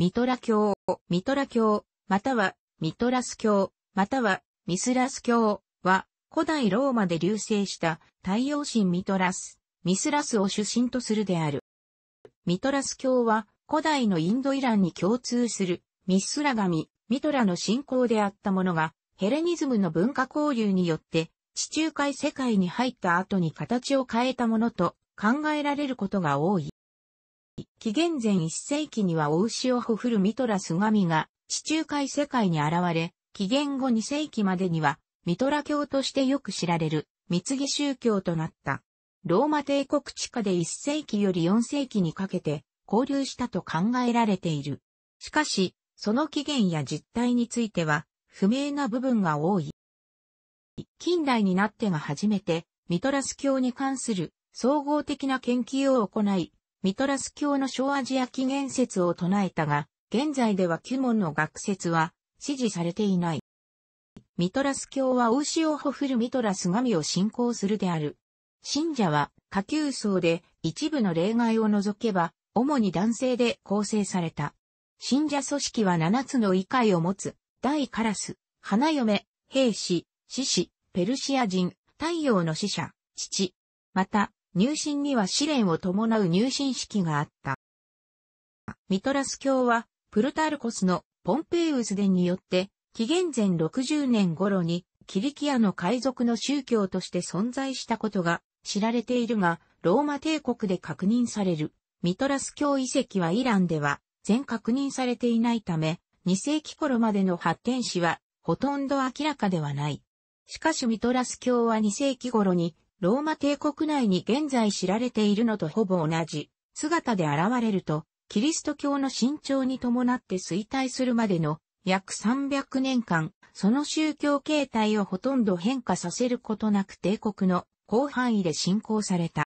ミトラ教、ミトラ教、またはミトラス教、またはミスラス教は古代ローマで流星した太陽神ミトラス、ミスラスを主神とするである。ミトラス教は古代のインドイランに共通するミスラ神、ミトラの信仰であったものがヘレニズムの文化交流によって地中海世界に入った後に形を変えたものと考えられることが多い。紀元前1世紀には大潮を振るミトラス神が地中海世界に現れ、紀元後2世紀までにはミトラ教としてよく知られる三木宗教となった。ローマ帝国地下で1世紀より4世紀にかけて交流したと考えられている。しかし、その起源や実態については不明な部分が多い。近代になってが初めてミトラス教に関する総合的な研究を行い、ミトラス教の小アジア起源説を唱えたが、現在ではキュモンの学説は支持されていない。ミトラス教はオウシオホフルミトラス神を信仰するである。信者は下級層で一部の例外を除けば、主に男性で構成された。信者組織は7つの異界を持つ、大カラス、花嫁、兵士、獅子、ペルシア人、太陽の使者、父。また、入信には試練を伴う入信式があった。ミトラス教は、プルタルコスのポンペイウス伝によって、紀元前60年頃に、キリキアの海賊の宗教として存在したことが知られているが、ローマ帝国で確認されるミトラス教遺跡はイランでは全確認されていないため、2世紀頃までの発展史はほとんど明らかではない。しかしミトラス教は2世紀頃にローマ帝国内に現在知られているのとほぼ同じ姿で現れると、キリスト教の伸長に伴って衰退するまでの約300年間、その宗教形態をほとんど変化させることなく帝国の広範囲で信仰された。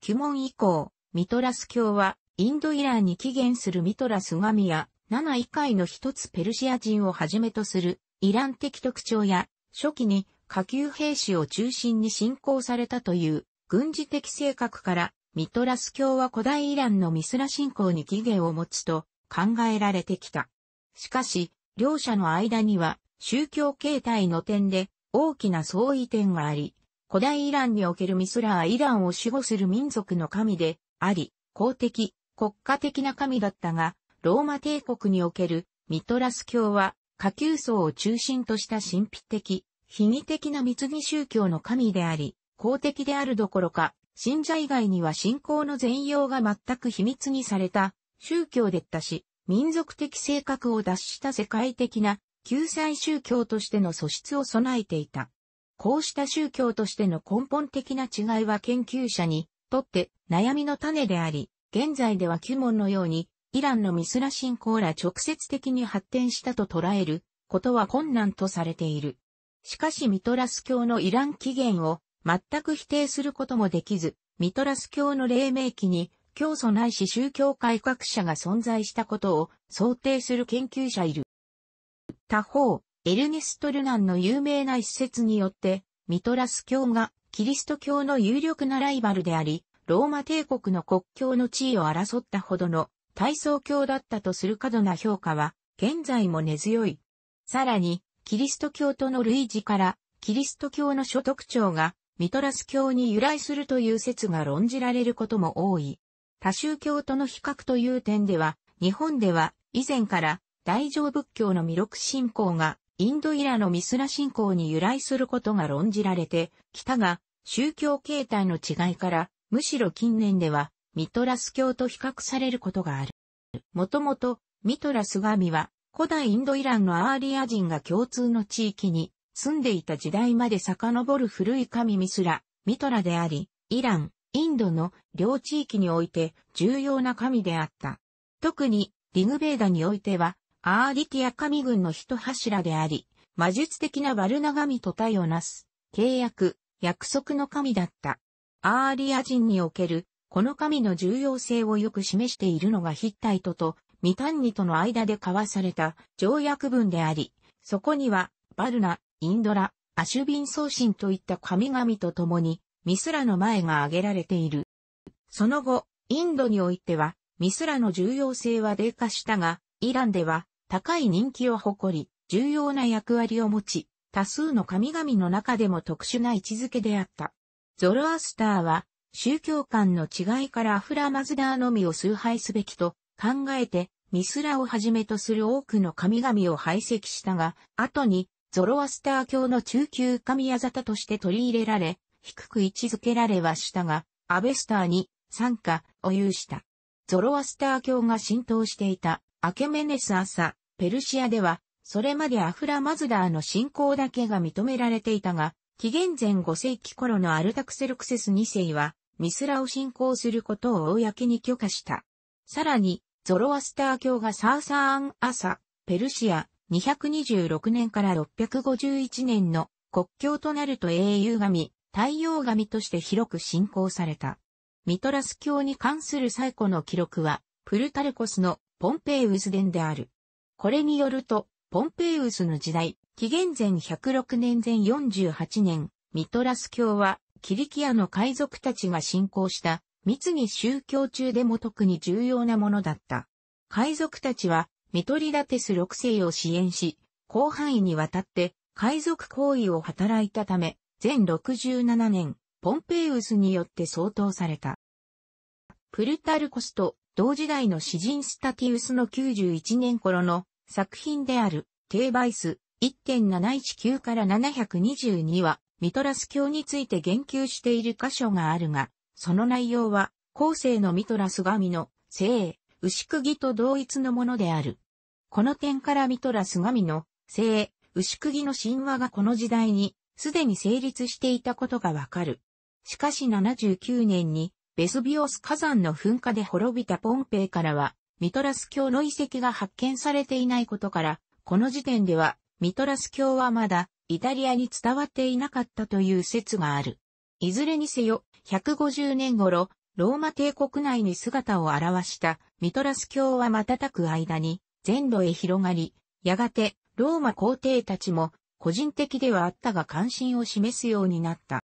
旧門以降、ミトラス教はインドイランに起源するミトラス神や7以外の一つペルシア人をはじめとするイラン的特徴や初期に下級兵士を中心に信仰されたという軍事的性格から、ミトラス教は古代イランのミスラ信仰に起源を持つと考えられてきた。しかし、両者の間には宗教形態の点で大きな相違点があり、古代イランにおけるミスラはイランを守護する民族の神であり、公的、国家的な神だったが、ローマ帝国におけるミトラス教は下級層を中心とした神秘的、非義的な密義宗教の神であり、公的であるどころか、信者以外には信仰の全容が全く秘密にされた宗教でったし、民族的性格を脱した世界的な救済宗教としての素質を備えていた。こうした宗教としての根本的な違いは研究者にとって悩みの種であり、現在では旧門のようにイランのミスラ信仰ら直接的に発展したと捉えることは困難とされている。しかしミトラス教のイラン起源を全く否定することもできず、ミトラス教の黎明期に教祖ないし宗教改革者が存在したことを想定する研究者いる。他方、エルネスト・ルナンの有名な一説によって、ミトラス教がキリスト教の有力なライバルであり、ローマ帝国の国教の地位を争ったほどの体操教だったとする過度な評価は、現在も根強い。さらに、キリスト教との類似から、キリスト教の諸特徴が、ミトラス教に由来するという説が論じられることも多い。多宗教との比較という点では、日本では以前から大乗仏教の弥勒信仰がインドイラのミスラ信仰に由来することが論じられてきたが、宗教形態の違いから、むしろ近年ではミトラス教と比較されることがある。もともとミトラス神は古代インドイランのアーリア人が共通の地域に住んでいた時代まで遡る古い神ミスラ、ミトラであり、イラン、インドの両地域において重要な神であった。特に、リグベーダにおいては、アーリティア神群の一柱であり、魔術的なバルナ神と対をなす、契約、約束の神だった。アーリア人における、この神の重要性をよく示しているのがヒッタイトとミタンニとの間で交わされた条約文であり、そこには、バルナ、インドラ、アシュビン送信といった神々と共に、ミスラの前が挙げられている。その後、インドにおいては、ミスラの重要性は低下したが、イランでは高い人気を誇り、重要な役割を持ち、多数の神々の中でも特殊な位置づけであった。ゾロアスターは、宗教観の違いからアフラマズダーのみを崇拝すべきと考えて、ミスラをはじめとする多くの神々を排斥したが、後にゾロアスター教の中級神ア沙タとして取り入れられ、低く位置づけられはしたが、アベスターに参加を有した。ゾロアスター教が浸透していたアケメネス朝、ペルシアでは、それまでアフラマズダーの信仰だけが認められていたが、紀元前5世紀頃のアルタクセルクセス2世は、ミスラを信仰することを公に許可した。さらに、ゾロアスター教がサーサーン・アサ、ペルシア、226年から651年の国教となると英雄神、太陽神として広く信仰された。ミトラス教に関する最古の記録は、プルタルコスのポンペイウス伝である。これによると、ポンペイウスの時代、紀元前106年前48年、ミトラス教は、キリキアの海賊たちが信仰した密に宗教中でも特に重要なものだった。海賊たちは、ミトリダテス6世を支援し、広範囲にわたって海賊行為を働いたため、全67年、ポンペイウスによって相当された。プルタルコスと同時代の詩人スタティウスの91年頃の作品であるテーバイス1.719から722はミトラス教について言及している箇所があるが、その内容は、後世のミトラス神の、聖、牛釘と同一のものである。この点からミトラス神の、聖、牛釘の神話がこの時代に、すでに成立していたことがわかる。しかし79年に、ベスビオス火山の噴火で滅びたポンペイからは、ミトラス教の遺跡が発見されていないことから、この時点では、ミトラス教はまだ、イタリアに伝わっていなかったという説がある。いずれにせよ、150年頃、ローマ帝国内に姿を現したミトラス教は瞬く間に全土へ広がり、やがてローマ皇帝たちも個人的ではあったが関心を示すようになった。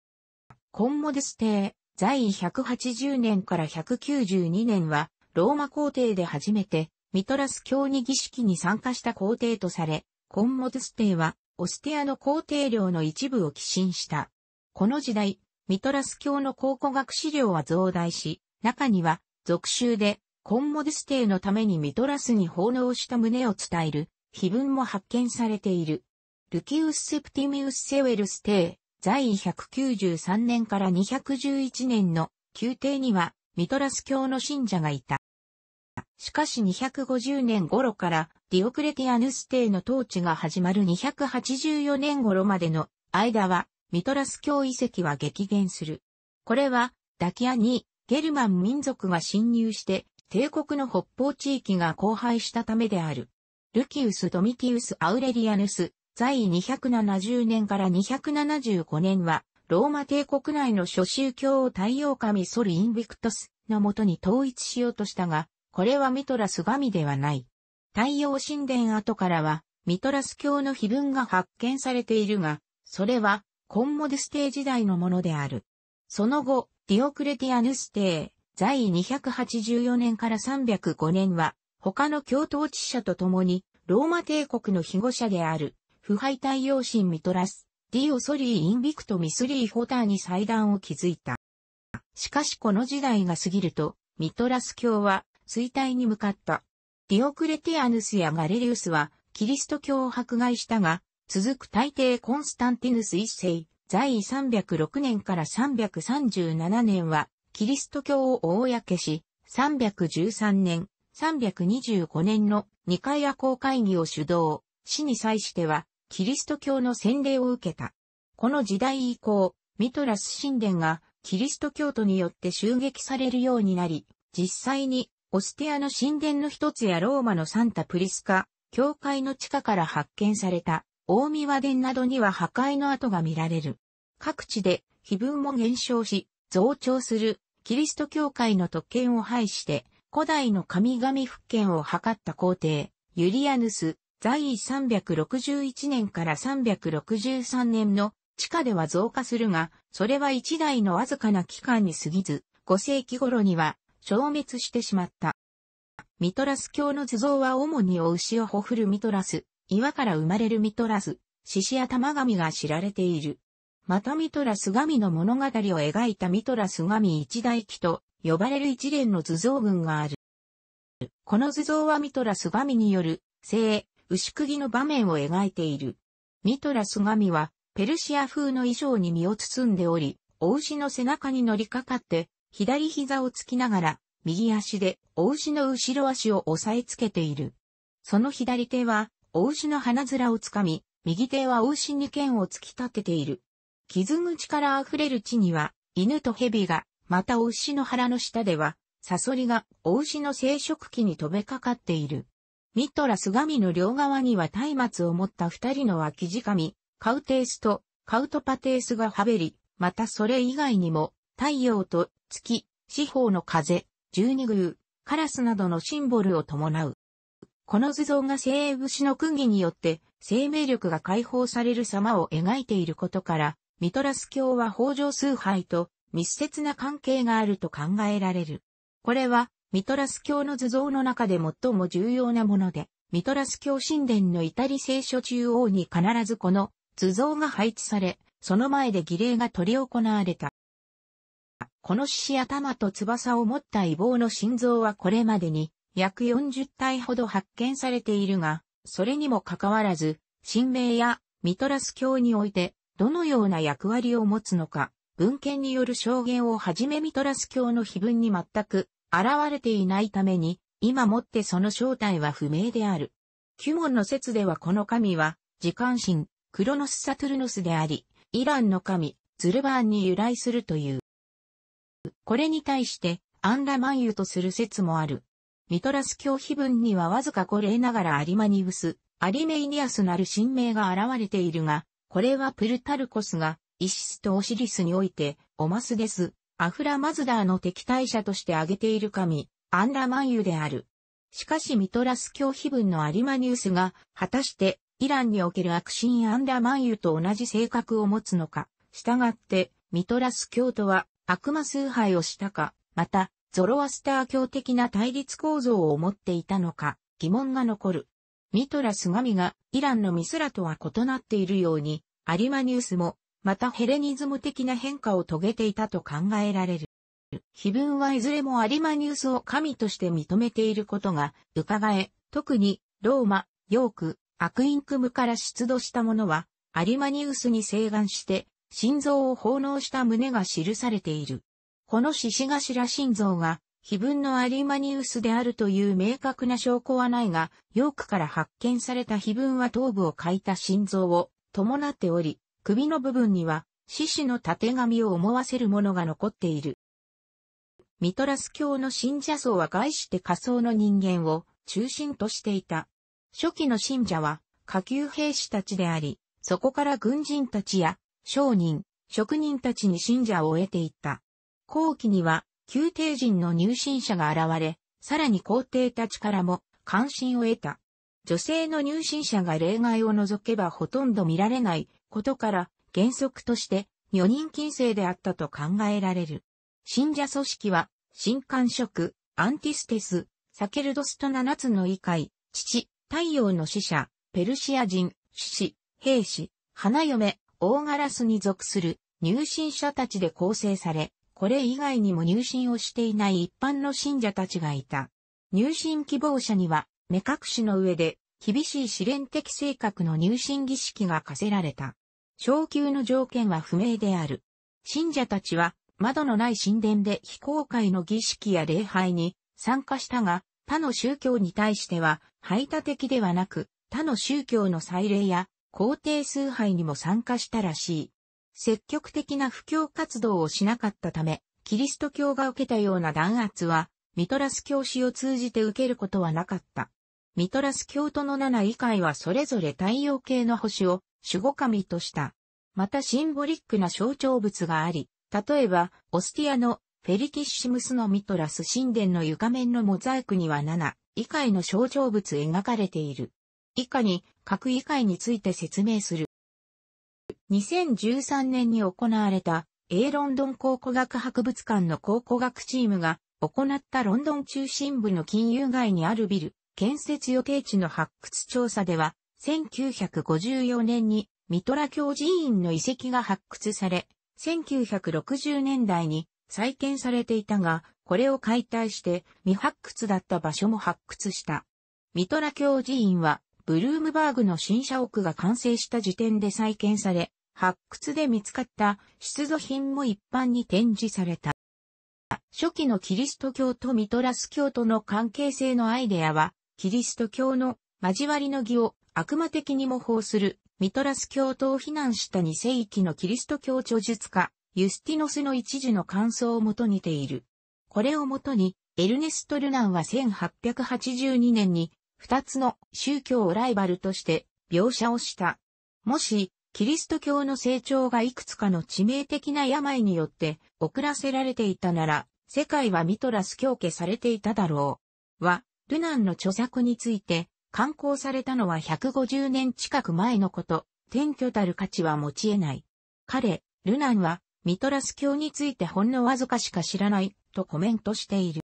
コンモデス帝、在位180年から192年はローマ皇帝で初めてミトラス教に儀式に参加した皇帝とされ、コンモデス帝はオステアの皇帝領の一部を寄進した。この時代、ミトラス教の考古学資料は増大し、中には、俗州で、コンモデステイのためにミトラスに奉納した旨を伝える、碑文も発見されている。ルキウス・セプティミウス・セウェルステイ、在位193年から211年の宮廷には、ミトラス教の信者がいた。しかし250年頃からディオクレティアヌステイの統治が始まる284年頃までの間はミトラス教遺跡は激減する。これは、ダキアにゲルマン民族が侵入して、帝国の北方地域が荒廃したためである。ルキウス・ドミティウス・アウレリアヌス、在位270年から275年は、ローマ帝国内の諸宗教を太陽神ソル・インビクトスのもとに統一しようとしたが、これはミトラス神ではない。太陽神殿跡からは、ミトラス教の碑文が発見されているが、それはコンモデスー時代のものである。その後、ディオクレティアヌスー、在位284年から305年は、他の共統治者と共に、ローマ帝国の庇護者である、腐敗太陽神ミトラス、ディオソリー・インビクト・ミスリー・ホターに祭壇を築いた。しかしこの時代が過ぎると、ミトラス教は衰退に向かった。ディオクレティアヌスやガレリウスは、キリスト教を迫害したが、続く大帝コンスタンティヌス一世、在位306年から337年は、キリスト教を公し、313年、325年の二階夜行会議を主導、死に際しては、キリスト教の洗礼を受けた。この時代以降、ミトラス神殿がキリスト教徒によって襲撃されるようになり、実際にオステアの神殿の一つやローマのサンタプリスカ、教会の地下から発見された大見和殿などには破壊の跡が見られる。各地で、碑文も減少し、増長する、キリスト教会の特権を廃して、古代の神々復権を図った皇帝、ユリアヌス、在位361年から363年の地下では増加するが、それは一代のわずかな期間に過ぎず、5世紀頃には消滅してしまった。ミトラス教の図像は主にお牛をほふるミトラス、岩から生まれるミトラス、獅子玉神が知られている。またミトラス神の物語を描いたミトラス神一代記と呼ばれる一連の図像群がある。この図像はミトラス神による、聖、牛釘の場面を描いている。ミトラス神は、ペルシア風の衣装に身を包んでおり、お牛の背中に乗りかかって、左膝をつきながら、右足で、お牛の後ろ足を押さえつけている。その左手は、お牛の鼻面をつかみ、右手はお牛に剣を突き立てている。傷口から溢れる血には、犬と蛇が、またお牛の腹の下では、サソリが、お牛の生殖器に飛べかかっている。ミトラス神の両側には松明を持った二人の脇地神、カウテースと、カウトパテースがはべり、またそれ以外にも、太陽と月、四方の風、十二宮、カラスなどのシンボルを伴う。この図像が武士の訓義によって生命力が解放される様を描いていることから、ミトラス教は法上崇拝と密接な関係があると考えられる。これは、ミトラス教の図像の中で最も重要なもので、ミトラス教神殿の至り聖書中央に必ずこの図像が配置され、その前で儀礼が取り行われた。この獅子頭と翼を持った異望の心臓はこれまでに約40体ほど発見されているが、それにもかかわらず、神明やミトラス教において、どのような役割を持つのか、文献による証言をはじめミトラス教の碑文に全く現れていないために、今もってその正体は不明である。キュモンの説ではこの神は、時間神、クロノス・サトゥルノスであり、イランの神、ズルバーンに由来するという。これに対して、アンラマンユとする説もある。ミトラス教碑文にはわずかこれながらアリマニウス、アリメイニアスなる神明が現れているが、これはプルタルコスが、イシスとオシリスにおいて、オマスです。アフラマズダーの敵対者として挙げている神、アンラマンユである。しかしミトラス教碑文のアリマニウスが、果たしてイランにおける悪神アンラマンユと同じ性格を持つのか。したがって、ミトラス教徒は悪魔崇拝をしたか、また、ゾロアスター教的な対立構造を持っていたのか疑問が残る。ミトラス神がイランのミスラとは異なっているように、アリマニウスも、またヘレニズム的な変化を遂げていたと考えられる。碑文はいずれもアリマニウスを神として認めていることが伺え、特にローマ、ヨーク、アクインクムから出土したものは、アリマニウスに請願して、心臓を奉納した旨が記されている。この獅子頭心臓が、碑文のアリマニウスであるという明確な証拠はないが、ヨークから発見された碑文は頭部を欠いた心臓を伴っており、首の部分には、獅子の縦紙を思わせるものが残っている。ミトラス教の信者層は概して仮想の人間を中心としていた。初期の信者は下級兵士たちであり、そこから軍人たちや商人、職人たちに信者を得ていった。後期には、宮廷人の入信者が現れ、さらに皇帝たちからも関心を得た。女性の入信者が例外を除けばほとんど見られないことから原則として女人禁制であったと考えられる。信者組織は、新官職、アンティステス、サケルドスと七つの異界、父、太陽の使者、ペルシア人、獅子、兵士、花嫁、大ガラスに属する入信者たちで構成され、これ以外にも入信をしていない一般の信者たちがいた。入信希望者には、目隠しの上で、厳しい試練的性格の入信儀式が課せられた。昇級の条件は不明である。信者たちは、窓のない神殿で非公開の儀式や礼拝に参加したが、他の宗教に対しては排他的ではなく、他の宗教の祭礼や皇帝崇拝にも参加したらしい。積極的な布教活動をしなかったため、キリスト教が受けたような弾圧は、ミトラス教師を通じて受けることはなかった。ミトラス教徒の七位会はそれぞれ太陽系の星を守護神とした。またシンボリックな象徴物があり、例えば、オスティアのフェリキッシムスのミトラス神殿の床面のモザイクには七位会の象徴物描かれている。以下に各位会について説明する。2013年に行われた、英ロンドン考古学博物館の考古学チームが、行ったロンドン中心部の金融街にあるビル、建設予定地の発掘調査では、1954年にミトラ教寺院の遺跡が発掘され、1960年代に再建されていたが、これを解体して未発掘だった場所も発掘した。ミトラ教寺院はブルームバーグの新社屋が完成した時点で再建され、発掘で見つかった出土品も一般に展示された。初期のキリスト教とミトラス教との関係性のアイデアは、キリスト教の交わりの儀を悪魔的に模倣するミトラス教徒を非難した2世紀のキリスト教著述家、ユスティノスの一時の感想をもとにている。これをもとに、エルネスト・ルナンは1882年に二つの宗教をライバルとして描写をした。もし、キリスト教の成長がいくつかの致命的な病によって遅らせられていたなら、世界はミトラス教家されていただろう。は、ルナンの著作について、刊行されたのは150年近く前のこと、転居たる価値は持ち得ない。彼、ルナンは、ミトラス教についてほんのわずかしか知らない、とコメントしている。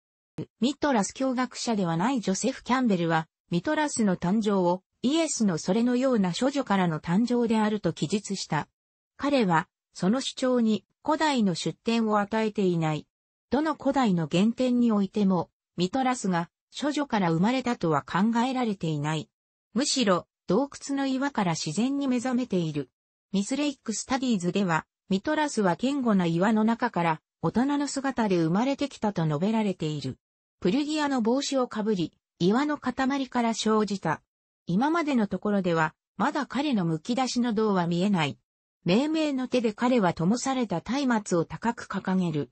ミトラス教学者ではないジョセフ・キャンベルは、ミトラスの誕生をイエスのそれのような処女からの誕生であると記述した。彼は、その主張に古代の出典を与えていない。どの古代の原点においても、ミトラスが処女から生まれたとは考えられていない。むしろ、洞窟の岩から自然に目覚めている。ミスレイクスタディーズでは、ミトラスは堅固な岩の中から大人の姿で生まれてきたと述べられている。プルギアの帽子をかぶり、岩の塊から生じた。今までのところでは、まだ彼の剥き出しの銅は見えない。命名の手で彼は灯された松明を高く掲げる。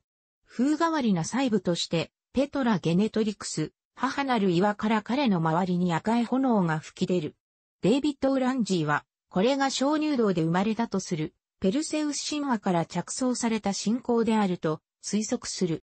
風変わりな細部として、ペトラ・ゲネトリクス、母なる岩から彼の周りに赤い炎が吹き出る。デイビッド・ウランジーは、これが鍾乳洞で生まれたとする、ペルセウス神話から着想された信仰であると推測する。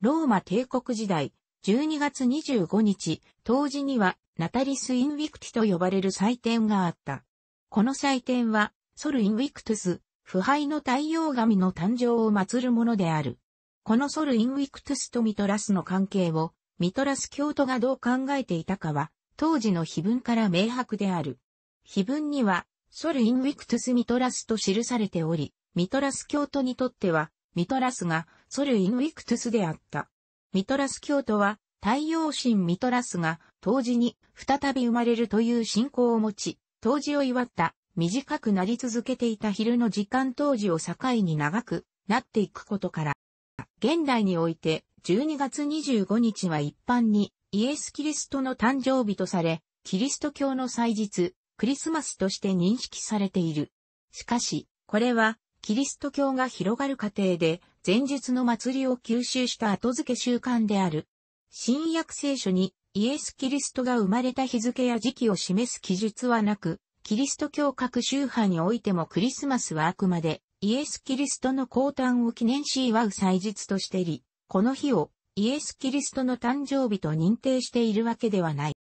ローマ帝国時代、12月25日、当時にはナタリス・インウィクティと呼ばれる祭典があった。この祭典は、ソル・インウィクトゥス、腐敗の太陽神の誕生を祀るものである。このソル・インウィクトゥスとミトラスの関係を、ミトラス教徒がどう考えていたかは、当時の碑文から明白である。碑文には、ソル・インウィクトゥス・ミトラスと記されており、ミトラス教徒にとっては、ミトラスがソル・インウィクトゥスであった。ミトラス教徒は、太陽神ミトラスが、当時に再び生まれるという信仰を持ち、当時を祝った、短くなり続けていた昼の時間当時を境に長くなっていくことから、現代において12月25日は一般にイエス・キリストの誕生日とされ、キリスト教の祭日、クリスマスとして認識されている。しかし、これは、キリスト教が広がる過程で、前述の祭りを吸収した後付け習慣である。新約聖書にイエス・キリストが生まれた日付や時期を示す記述はなく、キリスト教各宗派においてもクリスマスはあくまでイエス・キリストの降誕を記念し祝う祭日としてり、この日をイエス・キリストの誕生日と認定しているわけではない。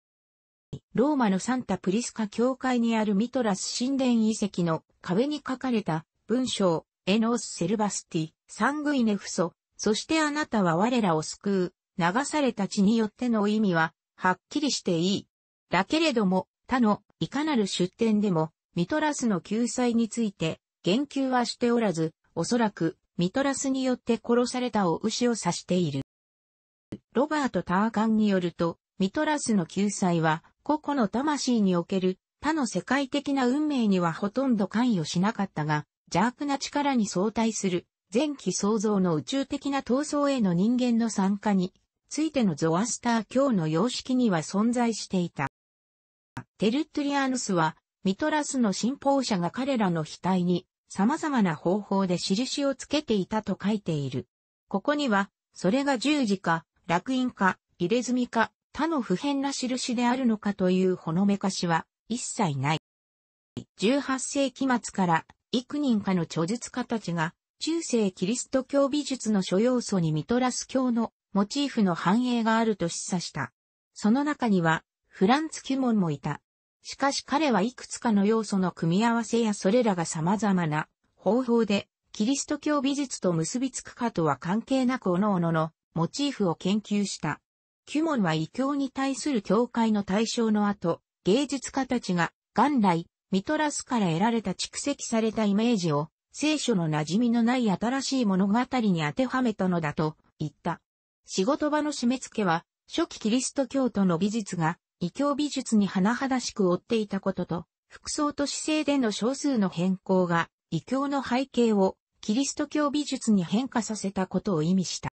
ローマのサンタプリスカ教会にあるミトラス神殿遺跡の壁に書かれた文章、エノース・セルバスティ、サングイネフソ、そしてあなたは我らを救う、流された血によっての意味は、はっきりしていい。だけれども、他の、いかなる出典でも、ミトラスの救済について、言及はしておらず、おそらく、ミトラスによって殺されたを牛を指している。ロバート・ターカンによると、ミトラスの救済は、個々の魂における、他の世界的な運命にはほとんど関与しなかったが、邪悪な力に相対する、前期創造の宇宙的な闘争への人間の参加に、ついてのゾアスター教の様式には存在していた。テルトリアヌスは、ミトラスの信奉者が彼らの額に、様々な方法で印をつけていたと書いている。ここには、それが十字か、楽印か、入れ墨か、他の不変な印であるのかというほのめかしは一切ない。18世紀末から幾人かの著述家たちが、中世キリスト教美術の諸要素にミトラス教のモチーフの繁栄があると示唆した。その中には、フランツ・キュモンもいた。しかし彼はいくつかの要素の組み合わせやそれらが様々な方法で、キリスト教美術と結びつくかとは関係なく各々のモチーフを研究した。キュモンは異教に対する教会の対象の後、芸術家たちが元来ミトラスから得られた蓄積されたイメージを、聖書の馴染みのない新しい物語に当てはめたのだと言った。仕事場の締め付けは、初期キリスト教徒の美術が、異教美術に甚だしく追っていたことと、服装と姿勢での少数の変更が、異教の背景を、キリスト教美術に変化させたことを意味した。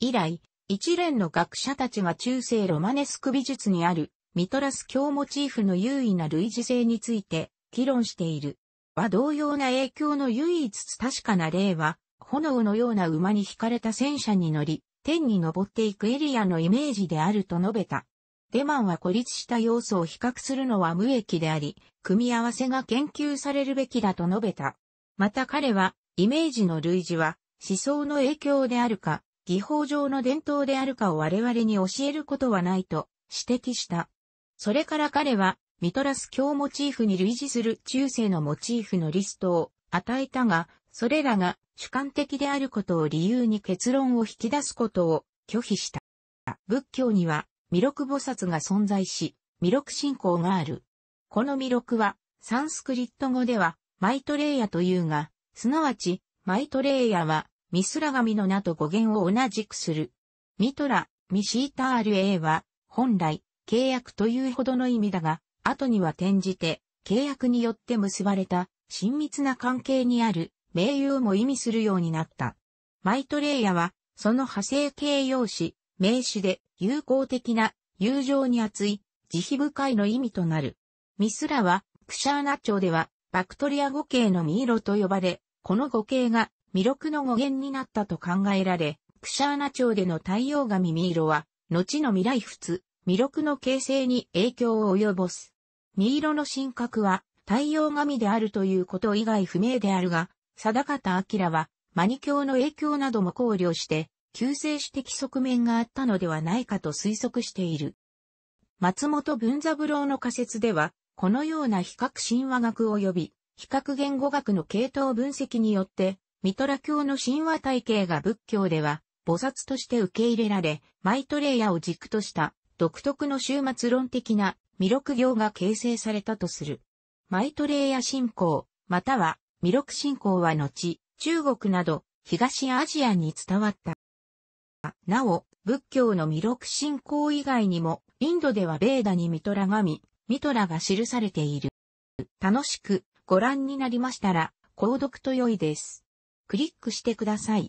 以来、一連の学者たちが中世ロマネスク美術にあるミトラス教モチーフの優位な類似性について議論している。は同様な影響の唯一つ確かな例は、炎のような馬に惹かれた戦車に乗り、天に登っていくエリアのイメージであると述べた。デマンは孤立した要素を比較するのは無益であり、組み合わせが研究されるべきだと述べた。また彼は、イメージの類似は、思想の影響であるか、技法上の伝統であるかを我々に教えることはないと指摘した。それから彼は、ミトラス教モチーフに類似する中世のモチーフのリストを与えたが、それらが主観的であることを理由に結論を引き出すことを拒否した。仏教には、弥勒菩薩が存在し、弥勒信仰がある。この弥勒は、サンスクリット語では、マイトレイヤというが、すなわち、マイトレイヤは、ミスラ神の名と語源を同じくする。ミトラ、ミシータールエーは、本来、契約というほどの意味だが、後には転じて、契約によって結ばれた親密な関係にある盟友も意味するようになった。マイトレイヤは、その派生形容詞、名詞で友好的な、友情に厚い、慈悲深いの意味となる。ミスラは、クシャーナ町では、バクトリア語形のミーロと呼ばれ、この語形が魅力の語源になったと考えられ、クシャーナ町での太陽神ミイロは、後の未来仏、魅力の形成に影響を及ぼす。新色の神格は太陽神であるということ以外不明であるが、定方明はマニ教の影響なども考慮して、救世主的側面があったのではないかと推測している。松本文三郎の仮説では、このような比較神話学及び、比較言語学の系統分析によって、ミトラ教の神話体系が仏教では、菩薩として受け入れられ、マイトレイヤを軸とした独特の終末論的な弥勒行が形成されたとする。マイトレイヤ信仰、または弥勒信仰は後、中国など東アジアに伝わった。なお、仏教の弥勒信仰以外にも、インドではベーダにミトラ神、ミトラが記されている。楽しくご覧になりましたら、購読と良いです。クリックしてください。